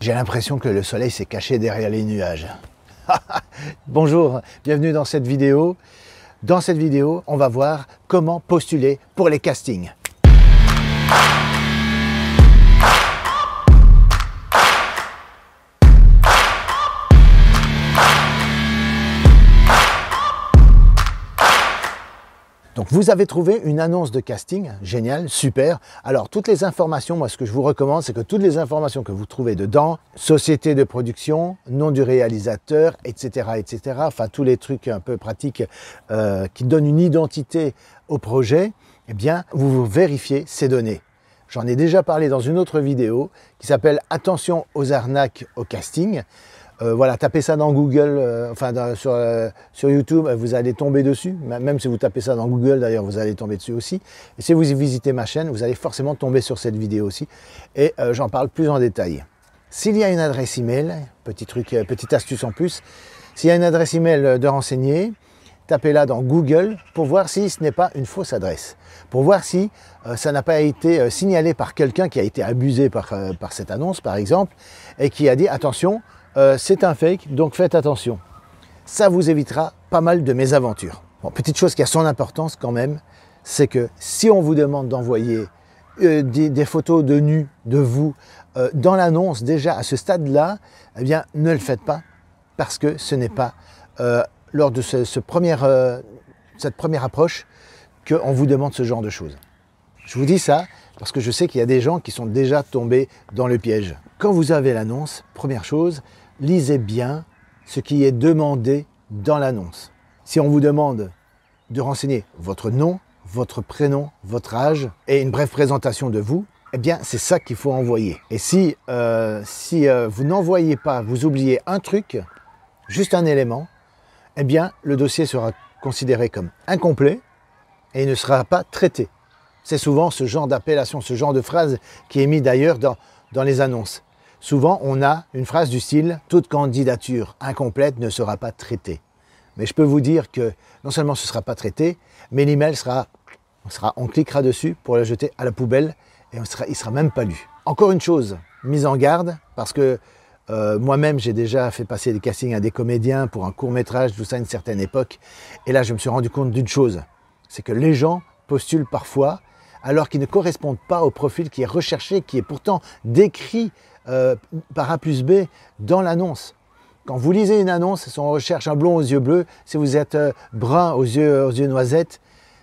J'ai l'impression que le soleil s'est caché derrière les nuages. Bonjour, bienvenue dans cette vidéo. Dans cette vidéo, on va voir comment postuler pour les castings. Vous avez trouvé une annonce de casting, génial, super. Alors toutes les informations, moi ce que je vous recommande, c'est que toutes les informations que vous trouvez dedans, société de production, nom du réalisateur, etc., etc., enfin tous les trucs un peu pratiques euh, qui donnent une identité au projet, eh bien vous vérifiez ces données. J'en ai déjà parlé dans une autre vidéo qui s'appelle Attention aux arnaques au casting. Euh, voilà, tapez ça dans Google, euh, enfin euh, sur, YouTube, vous allez tomber dessus. Même si vous tapez ça dans Google, d'ailleurs, vous allez tomber dessus aussi. Et si vous y visitez ma chaîne, vous allez forcément tomber sur cette vidéo aussi. Et j'en parle plus en détail. S'il y a une adresse email, petit truc, petite astuce en plus, s'il y a une adresse email de renseigner, tapez-la dans Google pour voir si ce n'est pas une fausse adresse, pour voir si ça n'a pas été signalé par quelqu'un qui a été abusé par cette annonce, par exemple, et qui a dit attention, euh, c'est un fake, donc faites attention. Ça vous évitera pas mal de mésaventures. Bon, petite chose qui a son importance quand même, c'est que si on vous demande d'envoyer euh, des, photos de nu de vous euh, dans l'annonce déjà à ce stade-là, eh bien ne le faites pas parce que ce n'est pas lors de cette première approche qu'on vous demande ce genre de choses. Je vous dis ça parce que je sais qu'il y a des gens qui sont déjà tombés dans le piège. Quand vous avez l'annonce, première chose, lisez bien ce qui est demandé dans l'annonce. Si on vous demande de renseigner votre nom, votre prénom, votre âge et une brève présentation de vous, eh bien c'est ça qu'il faut envoyer. Et si, euh, euh, vous n'envoyez pas, vous oubliez un truc, juste un élément, eh bien le dossier sera considéré comme incomplet et ne sera pas traité. C'est souvent ce genre d'appellation, ce genre de phrase qui est mis d'ailleurs dans les annonces. Souvent, on a une phrase du style Toute candidature incomplète ne sera pas traitée. Mais je peux vous dire que non seulement ce ne sera pas traité, mais l'email sera, on cliquera dessus pour le jeter à la poubelle et il ne sera même pas lu. Encore une chose, mise en garde, parce que euh, moi-même j'ai déjà fait passer des castings à des comédiens pour un court métrage, tout ça à une certaine époque, et là je me suis rendu compte d'une chose, c'est que les gens postulent parfois alors qu'ils ne correspondent pas au profil qui est recherché, qui est pourtant décrit euh, par A plus B dans l'annonce. Quand vous lisez une annonce, si on recherche un blond aux yeux bleus, si vous êtes euh, brun aux yeux, aux yeux noisettes,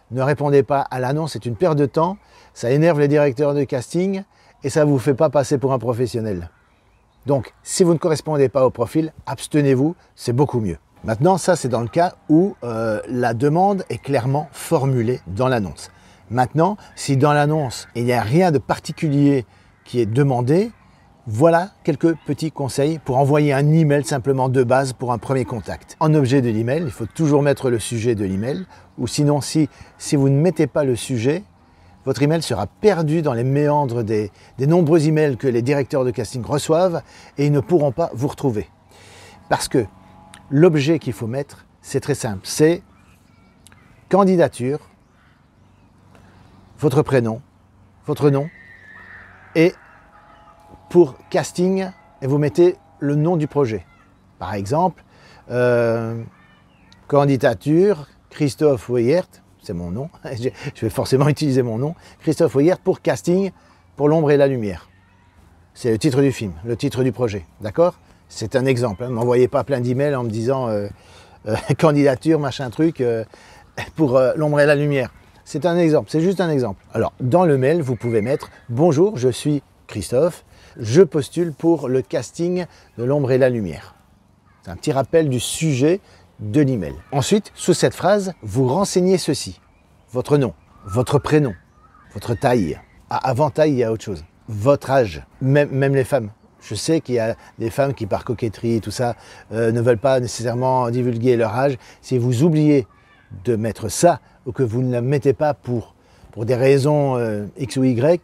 ne répondez pas à l'annonce, c'est une perte de temps, ça énerve les directeurs de casting et ça ne vous fait pas passer pour un professionnel. Donc, si vous ne correspondez pas au profil, abstenez-vous, c'est beaucoup mieux. Maintenant, ça c'est dans le cas où euh, la demande est clairement formulée dans l'annonce. Maintenant, si dans l'annonce, il n'y a rien de particulier qui est demandé, voilà quelques petits conseils pour envoyer un email simplement de base pour un premier contact. En objet de l'email, il faut toujours mettre le sujet de l'email ou sinon si, vous ne mettez pas le sujet, votre email sera perdu dans les méandres des, des nombreux emails que les directeurs de casting reçoivent et ils ne pourront pas vous retrouver. Parce que l'objet qu'il faut mettre, c'est très simple, c'est candidature, votre prénom, votre nom et pour casting et vous mettez le nom du projet. Par exemple, euh, candidature Christophe Weyert, c'est mon nom, je vais forcément utiliser mon nom, Christophe Weyert pour casting pour l'ombre et la lumière. C'est le titre du film, le titre du projet, d'accord C'est un exemple, hein. ne m'envoyez pas plein d'emails en me disant euh, euh, candidature, machin truc, pour l'ombre et la lumière. C'est un exemple, c'est juste un exemple. Alors, dans le mail, vous pouvez mettre Bonjour, je suis Christophe, je postule pour le casting de l'ombre et la lumière. C'est un petit rappel du sujet de l'email. Ensuite, sous cette phrase, vous renseignez ceci. Votre nom, votre prénom, votre taille. Ah, avant taille, il y a autre chose. Votre âge, même, les femmes. Je sais qu'il y a des femmes qui, par coquetterie et tout ça, euh, ne veulent pas nécessairement divulguer leur âge. Si vous oubliez de mettre ça, ou que vous ne la mettez pas pour, des raisons euh, X ou Y,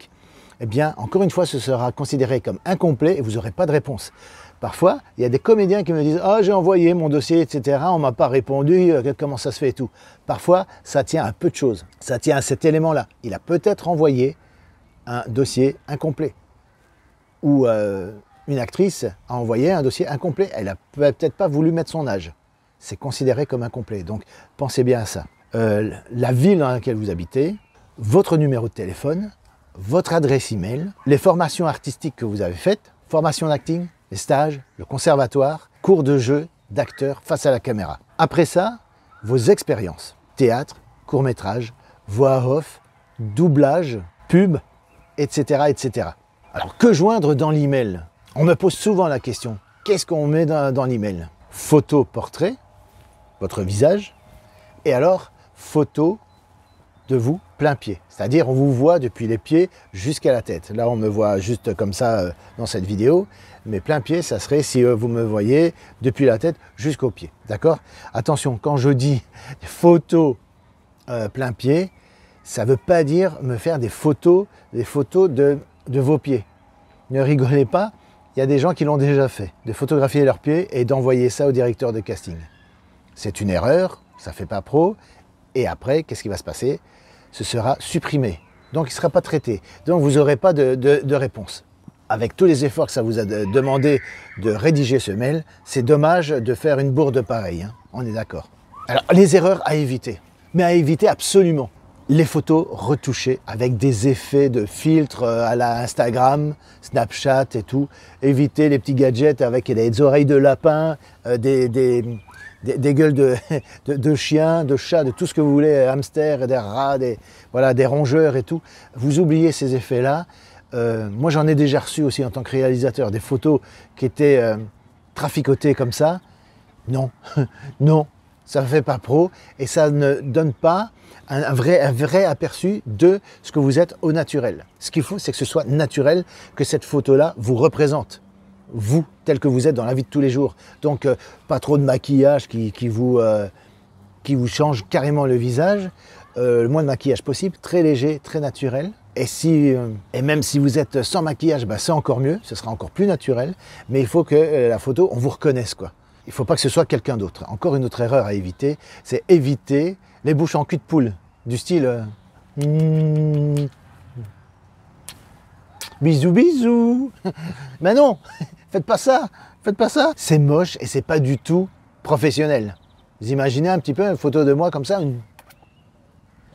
eh bien, encore une fois, ce sera considéré comme incomplet et vous n'aurez pas de réponse. Parfois, il y a des comédiens qui me disent Ah, j'ai envoyé mon dossier, etc. On m'a pas répondu, euh, comment ça se fait tout. Parfois, ça tient à peu de choses. Ça tient à cet élément-là. Il a peut-être envoyé un dossier incomplet. Ou euh, une actrice a envoyé un dossier incomplet. Elle n'a peut-être pas voulu mettre son âge. C'est considéré comme incomplet. Donc, pensez bien à ça. Euh, la ville dans laquelle vous habitez, votre numéro de téléphone, votre adresse email, les formations artistiques que vous avez faites, formation d'acting, les stages, le conservatoire, cours de jeu d'acteur face à la caméra. Après ça, vos expériences théâtre, court métrage, voix off, doublage, pub, etc., etc. Alors que joindre dans l'email On me pose souvent la question qu'est-ce qu'on met dans, dans l'email Photo portrait, votre visage, et alors photo de vous plein pied. C'est-à-dire on vous voit depuis les pieds jusqu'à la tête. Là on me voit juste comme ça euh, dans cette vidéo, mais plein pied ça serait si euh, vous me voyez depuis la tête jusqu'aux pieds. D'accord Attention, quand je dis photo euh, plein pied, ça ne veut pas dire me faire des photos, des photos de, de vos pieds. Ne rigolez pas, il y a des gens qui l'ont déjà fait, de photographier leurs pieds et d'envoyer ça au directeur de casting. C'est une erreur, ça ne fait pas pro, et après, qu'est-ce qui va se passer ce sera supprimé. Donc il ne sera pas traité. Donc vous n'aurez pas de, réponse. Avec tous les efforts que ça vous a demandé de rédiger ce mail, c'est dommage de faire une bourde pareille. Hein. On est d'accord. Alors les erreurs à éviter. Mais à éviter absolument. Les photos retouchées avec des effets de filtre euh, à la Instagram, Snapchat et tout. Éviter les petits gadgets avec les oreilles de lapin, euh, des des, gueules de, de, chiens, de chats, de tout ce que vous voulez, hamsters, des rats, des, voilà, des rongeurs et tout. Vous oubliez ces effets-là. Euh, moi, j'en ai déjà reçu aussi en tant que réalisateur des photos qui étaient euh, traficotées comme ça. Non, non, ça ne fait pas pro et ça ne donne pas un vrai, un vrai aperçu de ce que vous êtes au naturel. Ce qu'il faut, c'est que ce soit naturel, que cette photo-là vous représente vous, tel que vous êtes dans la vie de tous les jours. Donc, euh, pas trop de maquillage qui, vous, euh, qui vous change carrément le visage. Euh, le moins de maquillage possible, très léger, très naturel. Et, si, et même si vous êtes sans maquillage, bah, c'est encore mieux, ce sera encore plus naturel. Mais il faut que la photo, on vous reconnaisse. Quoi. Il ne faut pas que ce soit quelqu'un d'autre. Encore une autre erreur à éviter, c'est éviter les bouches en cul de poule, du style... bisou hmm. bisous, bisous Mais non Faites pas ça, faites pas ça. C'est moche et c'est pas du tout professionnel. Vous imaginez un petit peu une photo de moi comme ça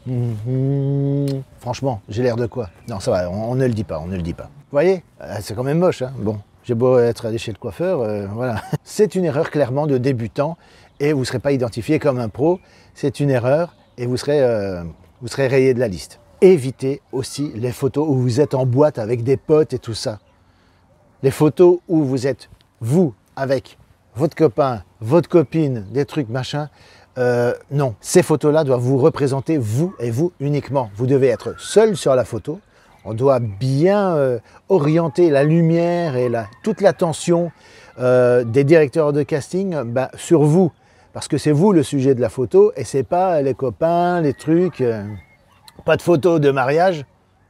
mhm. Franchement, j'ai l'air de quoi Non, ça va, on, ne le dit pas, on ne le dit pas. Vous voyez euh, C'est quand même moche, hein Bon, j'ai beau être allé chez le coiffeur, euh, voilà. C'est une erreur clairement de débutant et vous ne serez pas identifié comme un pro. C'est une erreur et vous serez, euh, vous serez rayé de la liste. Évitez aussi les photos où vous êtes en boîte avec des potes et tout ça. Les photos où vous êtes vous avec votre copain, votre copine, des trucs machin. Euh, non, ces photos-là doivent vous représenter vous et vous uniquement. Vous devez être seul sur la photo. On doit bien euh, orienter la lumière et toute l'attention euh, des directeurs de casting ben, sur vous, parce que c'est vous le sujet de la photo et c'est pas les copains, les trucs. pas de photos de mariage,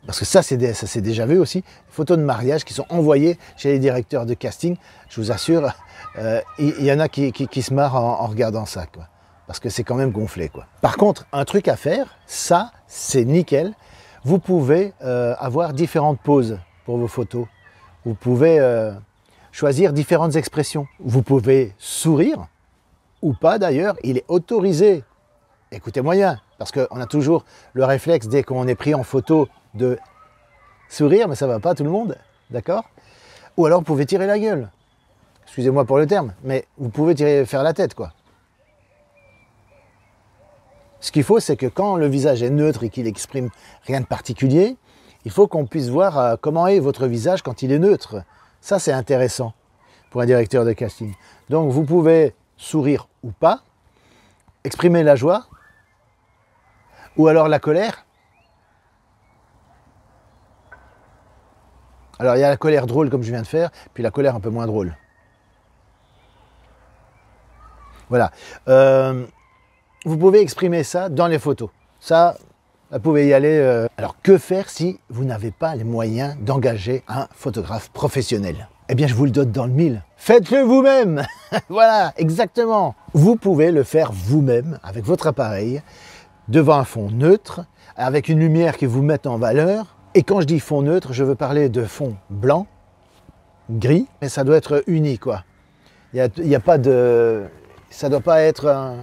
parce que ça, c'est ça s'est déjà vu aussi, photos de mariage qui sont envoyées chez les directeurs de casting. Je vous assure, euh, il y, en a qui, se marrent en, regardant ça, quoi. Parce que c'est quand même gonflé, quoi. Par contre, un truc à faire, ça, c'est nickel. Vous pouvez euh, avoir différentes poses pour vos photos. Vous pouvez euh, choisir différentes expressions. Vous pouvez sourire ou pas d'ailleurs. Il est autorisé. Écoutez moi bien parce qu'on a toujours le réflexe, dès qu'on est pris en photo, de sourire, mais ça va pas tout le monde, d'accord Ou alors vous pouvez tirer la gueule. Excusez-moi pour le terme, mais vous pouvez tirer, faire la tête, quoi. Ce qu'il faut, c'est que quand le visage est neutre et qu'il exprime rien de particulier, il faut qu'on puisse voir euh, comment est votre visage quand il est neutre. Ça, c'est intéressant pour un directeur de casting. Donc, vous pouvez sourire ou pas, exprimer la joie, ou alors la colère. Alors il y a la colère drôle comme je viens de faire, puis la colère un peu moins drôle. Voilà. Euh, vous pouvez exprimer ça dans les photos. Ça, vous pouvez y aller. Euh, alors que faire si vous n'avez pas les moyens d'engager un photographe professionnel Eh bien je vous le donne dans le mille. Faites-le vous-même Voilà, exactement. Vous pouvez le faire vous-même avec votre appareil devant un fond neutre, avec une lumière qui vous met en valeur. Et quand je dis fond neutre, je veux parler de fond blanc, gris, mais ça doit être uni, quoi. Il n'y a, pas de... Ça doit pas être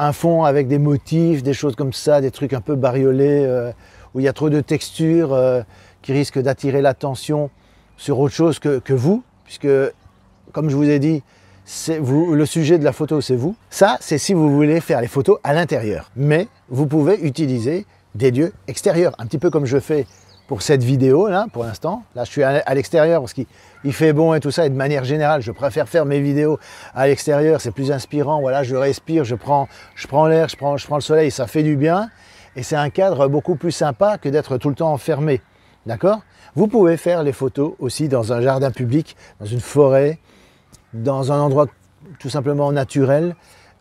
un, fond avec des motifs, des choses comme ça, des trucs un peu bariolés, euh, où il y a trop de textures euh, qui risquent d'attirer l'attention sur autre chose que vous, puisque, comme je vous ai dit, vous, le sujet de la photo, c'est vous. Ça, c'est si vous voulez faire les photos à l'intérieur. Mais vous pouvez utiliser des lieux extérieurs, un petit peu comme je fais pour cette vidéo là pour l'instant. Là je suis à l'extérieur parce qu'il fait bon et tout ça et de manière générale je préfère faire mes vidéos à l'extérieur, c'est plus inspirant, voilà je respire, je prends, l'air, je prends, je prends le soleil, ça fait du bien et c'est un cadre beaucoup plus sympa que d'être tout le temps enfermé. D'accord Vous pouvez faire les photos aussi dans un jardin public, dans une forêt, dans un endroit tout simplement naturel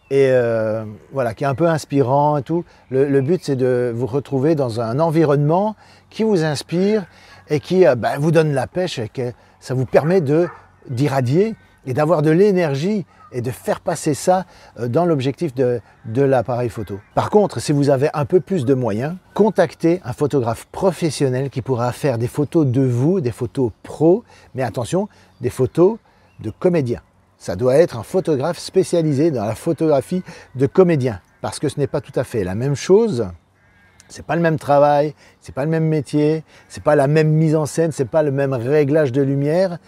et euh, voilà, qui est un peu inspirant et tout. Le, but, c'est de vous retrouver dans un environnement qui vous inspire et qui euh, bah, vous donne la pêche et que ça vous permet de d'irradier et d'avoir de l'énergie et de faire passer ça euh, dans l'objectif de, de l'appareil photo. Par contre, si vous avez un peu plus de moyens, contactez un photographe professionnel qui pourra faire des photos de vous, des photos pro, mais attention, des photos de comédien. Ça doit être un photographe spécialisé dans la photographie de comédien, parce que ce n'est pas tout à fait la même chose. C'est pas le même travail, c'est pas le même métier, c'est pas la même mise en scène, c'est pas le même réglage de lumière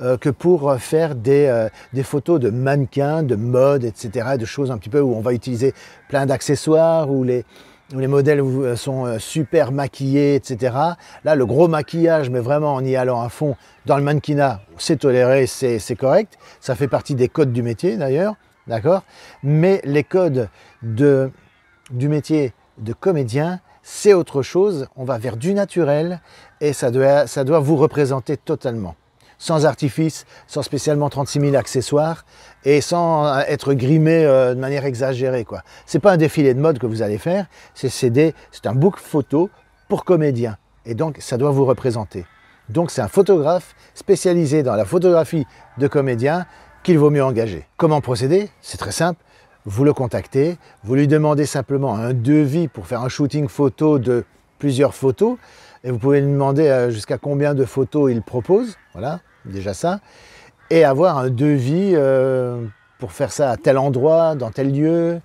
euh, que pour faire euh, des, photos de mannequins, de mode, etc., de choses un petit peu où on va utiliser plein d'accessoires, ou les, où les modèles euh, sont euh, super maquillés, etc. Là, le gros maquillage, mais vraiment en y allant à fond, dans le mannequinat, c'est toléré, c'est correct. Ça fait partie des codes du métier d'ailleurs, d'accord Mais les codes de, du métier de comédien, c'est autre chose. On va vers du naturel et ça doit vous représenter totalement sans artifice, sans spécialement 36 000 accessoires et sans euh, être grimé euh, de manière exagérée. Ce n'est pas un défilé de mode que vous allez faire, c'est un book photo pour comédien, Et donc, ça doit vous représenter. Donc, c'est un photographe spécialisé dans la photographie de comédien qu'il vaut mieux engager. Comment procéder C'est très simple. Vous le contactez, vous lui demandez simplement un devis pour faire un shooting photo de plusieurs photos et vous pouvez lui demander euh, jusqu'à combien de photos il propose, voilà, déjà ça, et avoir un devis euh, pour faire ça à tel endroit, dans tel lieu,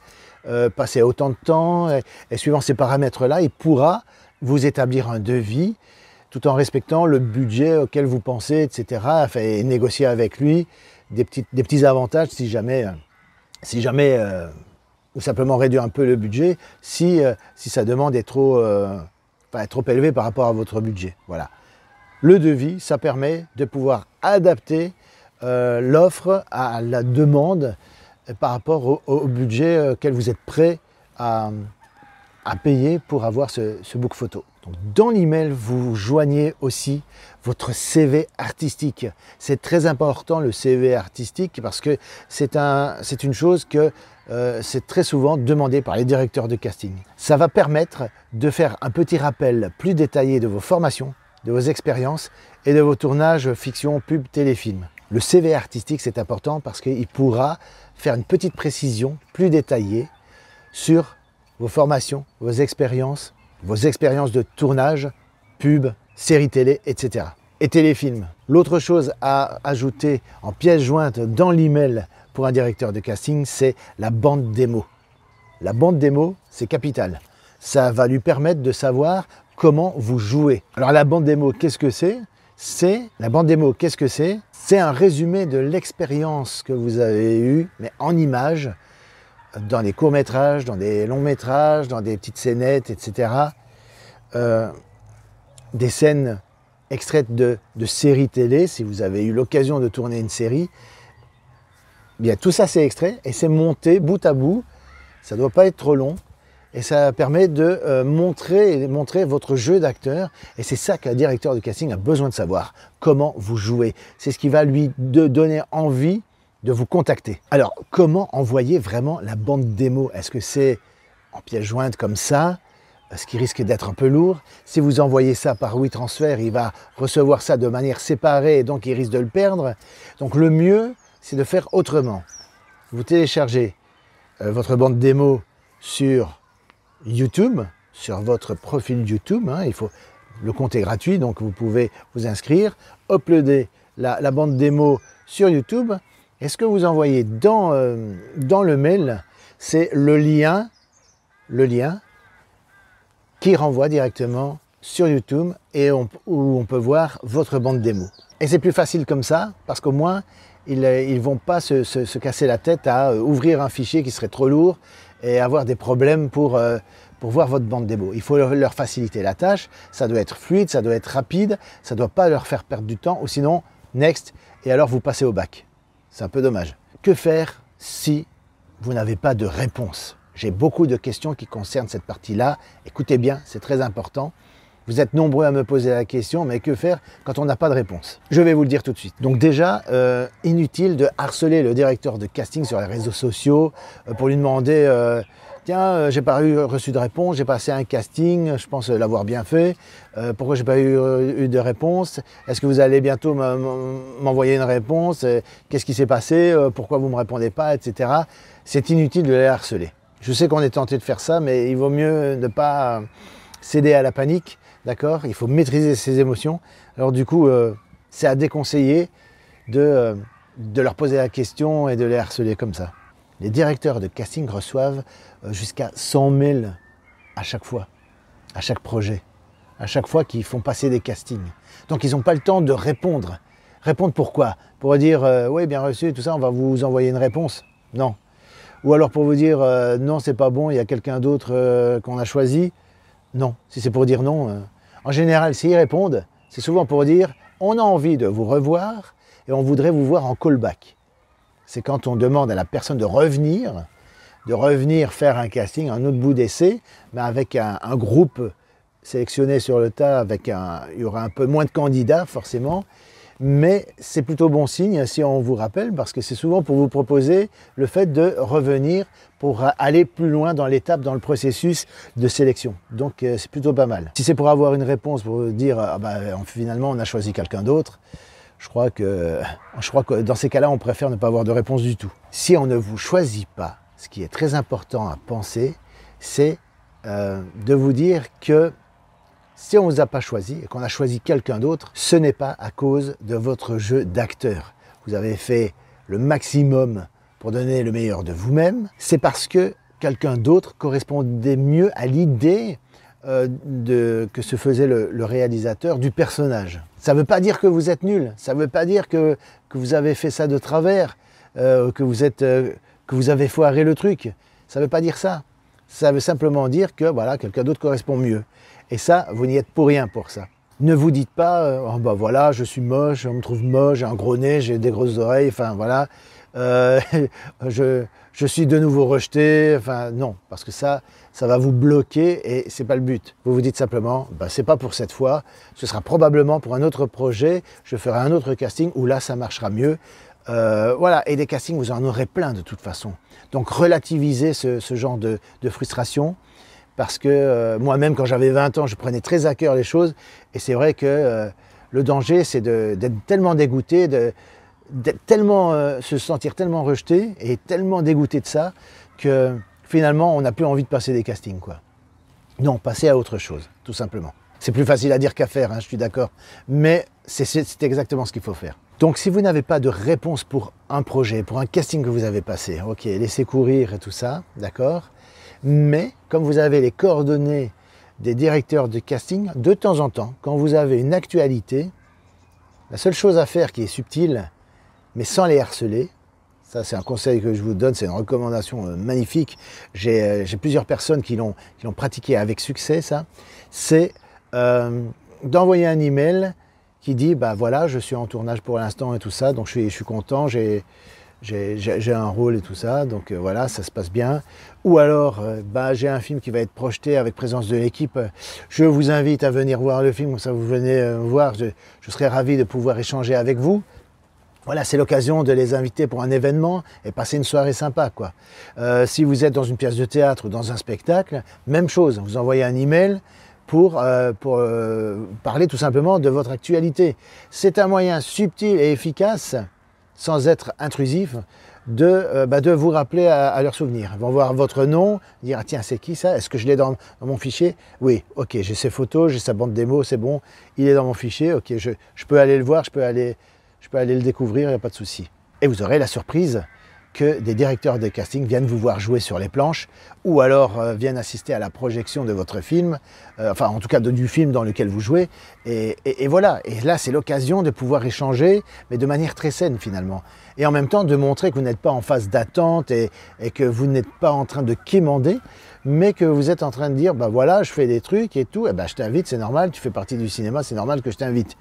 euh, passer autant de temps, et, suivant ces paramètres-là, il pourra vous établir un devis tout en respectant le budget auquel vous pensez, etc., et négocier avec lui des, des petits avantages si jamais, si jamais ou simplement réduire un peu le budget si, si sa demande est trop pas trop élevé par rapport à votre budget. Voilà. Le devis, ça permet de pouvoir adapter euh, l'offre à la demande euh, par rapport au, budget euh, auquel vous êtes prêt à, payer pour avoir ce, ce book photo. Donc, dans l'email, vous joignez aussi votre CV artistique. C'est très important le CV artistique parce que c'est un, une chose que euh, c'est très souvent demandé par les directeurs de casting. Ça va permettre de faire un petit rappel plus détaillé de vos formations, de vos expériences et de vos tournages fiction, pub, téléfilm. Le CV artistique, c'est important parce qu'il pourra faire une petite précision plus détaillée sur vos formations, vos expériences, vos expériences de tournage, pub, série télé, etc. Et téléfilm. L'autre chose à ajouter en pièce jointe dans l'email pour un directeur de casting, c'est la bande démo. La bande démo, c'est capital. Ça va lui permettre de savoir comment vous jouez. Alors la bande démo, qu'est-ce que c'est C'est la bande démo, qu'est-ce que c'est C'est un résumé de l'expérience que vous avez eue, mais en images, dans des courts métrages, dans des longs métrages, dans des petites scénettes, etc. Euh, des scènes extraites de séries télé, si vous avez eu l'occasion de tourner une série, Bien, tout ça, c'est extrait et c'est monté bout à bout. Ça ne doit pas être trop long. Et ça permet de euh, montrer, montrer votre jeu d'acteur. Et c'est ça qu'un directeur de casting a besoin de savoir. Comment vous jouez. C'est ce qui va lui donner envie de vous contacter. Alors, comment envoyer vraiment la bande démo Est-ce que c'est en pièce jointe comme ça ce qui risque d'être un peu lourd. Si vous envoyez ça par WeTransfer, il va recevoir ça de manière séparée et donc il risque de le perdre. Donc le mieux, c'est de faire autrement. Vous téléchargez euh, votre bande démo sur YouTube, sur votre profil YouTube. Hein, il faut, le compte est gratuit, donc vous pouvez vous inscrire, uploader la, bande démo sur YouTube. Et ce que vous envoyez dans, euh, dans le mail, c'est le lien, le lien qui renvoie directement sur YouTube et où on peut voir votre bande démo. Et c'est plus facile comme ça parce qu'au moins euh, ils ne vont pas se, casser la tête à euh, ouvrir un fichier qui serait trop lourd et avoir des problèmes pour, euh, voir votre bande démo. Il faut leur faciliter la tâche, ça doit être fluide, ça doit être rapide, ça ne doit pas leur faire perdre du temps, ou sinon, next, et alors vous passez au bac. C'est un peu dommage. Que faire si vous n'avez pas de réponse J'ai beaucoup de questions qui concernent cette partie-là. Écoutez bien, c'est très important. Vous êtes nombreux à me poser la question, mais que faire quand on n'a pas de réponse Je vais vous le dire tout de suite. Donc déjà, euh, inutile de harceler le directeur de casting sur les réseaux sociaux euh, pour lui demander euh, tiens, j'ai pas reçu de réponse, j'ai passé un casting, je pense l'avoir bien fait. pourquoi j'ai pas eu, eu, de réponse Est-ce que vous allez bientôt m'envoyer une réponse Qu'est-ce qui s'est passé Pourquoi vous ne me répondez pas Etc. C'est inutile de les harceler. Je sais qu'on est tenté de faire ça, mais il vaut mieux ne pas céder à la panique d'accord Il faut maîtriser ses émotions. Alors du coup, euh, c'est à déconseiller euh, de, leur poser la question et de les harceler comme ça. Les directeurs de casting reçoivent euh, jusqu'à 100 000 à chaque fois, à chaque projet, à chaque fois qu'ils font passer des castings. Donc ils n'ont pas le temps de répondre. Répondre pourquoi Pour dire oui, bien reçu, tout ça, on va vous envoyer une réponse Non. Ou alors pour vous dire non, c'est pas bon, il y a quelqu'un d'autre qu'on a choisi non. Si c'est pour dire non, euh, en général, s'ils répondent, c'est souvent pour dire on a envie de vous revoir et on voudrait vous voir en callback. C'est quand on demande à la personne de revenir, de revenir faire un casting, un autre bout d'essai, mais avec un, groupe sélectionné sur le tas, avec un, il y aura un peu moins de candidats forcément, mais c'est plutôt bon signe si on vous rappelle, parce que c'est souvent pour vous proposer le fait de revenir pour aller plus loin dans l'étape, dans le processus de sélection. Donc euh, c'est plutôt pas mal. Si c'est pour avoir une réponse, pour dire ah bah, finalement on a choisi quelqu'un d'autre, je crois, que, je crois que dans ces cas-là, on préfère ne pas avoir de réponse du tout. Si on ne vous choisit pas, ce qui est très important à penser, c'est euh, de vous dire que si on ne vous a pas choisi et qu'on a choisi quelqu'un d'autre, ce n'est pas à cause de votre jeu d'acteur. Vous avez fait le maximum pour donner le meilleur de vous-même. C'est parce que quelqu'un d'autre correspondait mieux à l'idée euh, que se faisait le, réalisateur du personnage. Ça ne veut pas dire que vous êtes nul, ça ne veut pas dire que, vous avez fait ça de travers, euh, que, vous êtes, euh, que vous avez foiré le truc. Ça ne veut pas dire ça. Ça veut simplement dire que voilà, quelqu'un d'autre correspond mieux. Et ça, vous n'y êtes pour rien pour ça. Ne vous dites pas, euh, oh, bah voilà, je suis moche, on me trouve moche, j'ai un gros nez, j'ai des grosses oreilles, enfin voilà, euh, je, suis de nouveau rejeté, enfin non, parce que ça, ça va vous bloquer et c'est pas le but. Vous vous dites simplement, bah c'est pas pour cette fois, ce sera probablement pour un autre projet, je ferai un autre casting où là ça marchera mieux. Euh, voilà, et des castings, vous en aurez plein de toute façon. Donc relativisez ce, genre de frustration parce que euh, moi-même, quand j'avais 20 ans, je prenais très à cœur les choses. Et c'est vrai que euh, le danger, c'est d'être tellement dégoûté, de euh, se sentir tellement rejeté et tellement dégoûté de ça que finalement, on n'a plus envie de passer des castings. Quoi. Non, passer à autre chose, tout simplement. C'est plus facile à dire qu'à faire, hein, je suis d'accord. Mais c'est exactement ce qu'il faut faire. Donc si vous n'avez pas de réponse pour un projet, pour un casting que vous avez passé, ok, laissez courir et tout ça, d'accord mais comme vous avez les coordonnées des directeurs de casting, de temps en temps, quand vous avez une actualité, la seule chose à faire qui est subtile, mais sans les harceler, ça c'est un conseil que je vous donne, c'est une recommandation euh, magnifique, euh, j'ai plusieurs personnes qui l'ont pratiqué avec succès ça, c'est euh, d'envoyer un email qui dit bah voilà je suis en tournage pour l'instant et tout ça, donc je suis, je suis content, j'ai j'ai un rôle et tout ça, donc euh, voilà, ça se passe bien. Ou alors, euh, bah, j'ai un film qui va être projeté avec présence de l'équipe. Je vous invite à venir voir le film, comme ça vous venez euh, voir. Je, je serais ravi de pouvoir échanger avec vous. Voilà, c'est l'occasion de les inviter pour un événement et passer une soirée sympa, quoi. si vous êtes dans une pièce de théâtre ou dans un spectacle, même chose. Vous envoyez un email pour, pour parler tout simplement de votre actualité. C'est un moyen subtil et efficace sans être intrusif, de, euh, bah, vous rappeler à, leur leurs souvenirs. Ils vont voir votre nom, dire ah, tiens, c'est qui ça Est-ce que je l'ai dans, mon fichier Oui, ok, j'ai ses photos, j'ai sa bande démo, c'est bon, il est dans mon fichier, ok, je, peux aller le voir, je peux aller, je peux aller le découvrir, il n'y a pas de souci. Et vous aurez la surprise que des directeurs de casting viennent vous voir jouer sur les planches ou alors euh, viennent assister à la projection de votre film, euh, enfin en tout cas du film dans lequel vous jouez. Et, voilà, et là c'est l'occasion de pouvoir échanger, mais de manière très saine finalement. Et en même temps de montrer que vous n'êtes pas en phase d'attente et, que vous n'êtes pas en train de quémander, mais que vous êtes en train de dire, ben voilà, je fais des trucs et tout, et eh ben je t'invite, c'est normal, tu fais partie du cinéma, c'est normal que je t'invite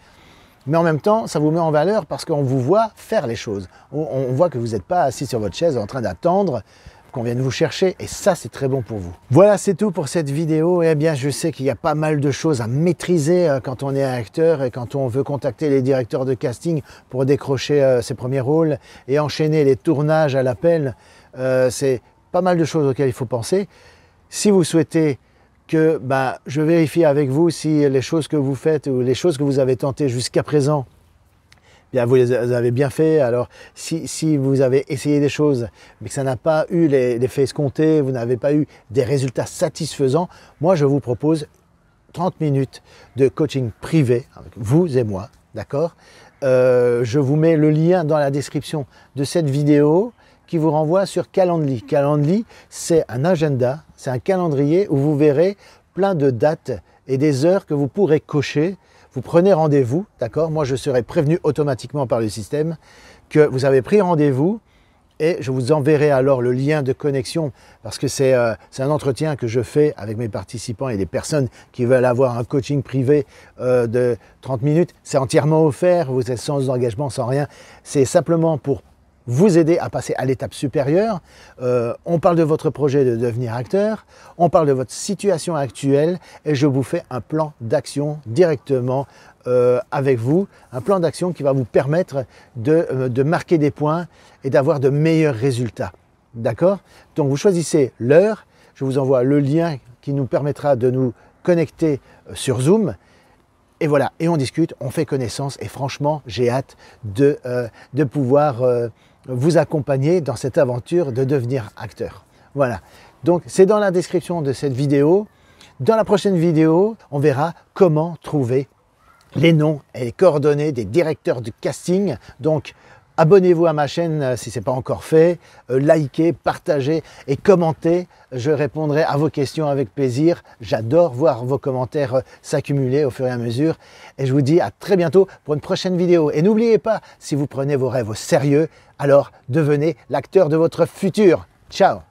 mais en même temps, ça vous met en valeur parce qu'on vous voit faire les choses. On, voit que vous n'êtes pas assis sur votre chaise en train d'attendre qu'on vienne vous chercher et ça c'est très bon pour vous. Voilà c'est tout pour cette vidéo et eh bien je sais qu'il y a pas mal de choses à maîtriser euh, quand on est un acteur et quand on veut contacter les directeurs de casting pour décrocher euh, ses premiers rôles et enchaîner les tournages à l'appel. Euh, c'est pas mal de choses auxquelles il faut penser. Si vous souhaitez que bah, je vérifie avec vous si les choses que vous faites ou les choses que vous avez tentées jusqu'à présent, bien, vous les avez bien fait. Alors, si, si vous avez essayé des choses, mais que ça n'a pas eu les, faits escomptés, vous n'avez pas eu des résultats satisfaisants, moi, je vous propose 30 minutes de coaching privé, avec vous et moi, d'accord euh, Je vous mets le lien dans la description de cette vidéo qui vous renvoie sur Calendly. Calendly, c'est un agenda, c'est un calendrier où vous verrez plein de dates et des heures que vous pourrez cocher. Vous prenez rendez-vous, d'accord Moi, je serai prévenu automatiquement par le système que vous avez pris rendez-vous et je vous enverrai alors le lien de connexion parce que c'est euh, un entretien que je fais avec mes participants et les personnes qui veulent avoir un coaching privé euh, de 30 minutes. C'est entièrement offert, vous êtes sans engagement, sans rien. C'est simplement pour vous aider à passer à l'étape supérieure. Euh, on parle de votre projet de devenir acteur, on parle de votre situation actuelle et je vous fais un plan d'action directement euh, avec vous, un plan d'action qui va vous permettre de, euh, marquer des points et d'avoir de meilleurs résultats. D'accord Donc vous choisissez l'heure, je vous envoie le lien qui nous permettra de nous connecter sur Zoom. Et voilà, et on discute, on fait connaissance, et franchement, j'ai hâte de, pouvoir vous accompagner dans cette aventure de devenir acteur. Voilà, donc c'est dans la description de cette vidéo. Dans la prochaine vidéo, on verra comment trouver les noms et les coordonnées des directeurs du casting. Donc, Abonnez-vous à ma chaîne euh, si ce n'est pas encore fait, euh, likez, partagez et commentez. Je répondrai à vos questions avec plaisir. J'adore voir vos commentaires euh, s'accumuler au fur et à mesure. Et je vous dis à très bientôt pour une prochaine vidéo. Et n'oubliez pas, si vous prenez vos rêves au sérieux, alors devenez l'acteur de votre futur. Ciao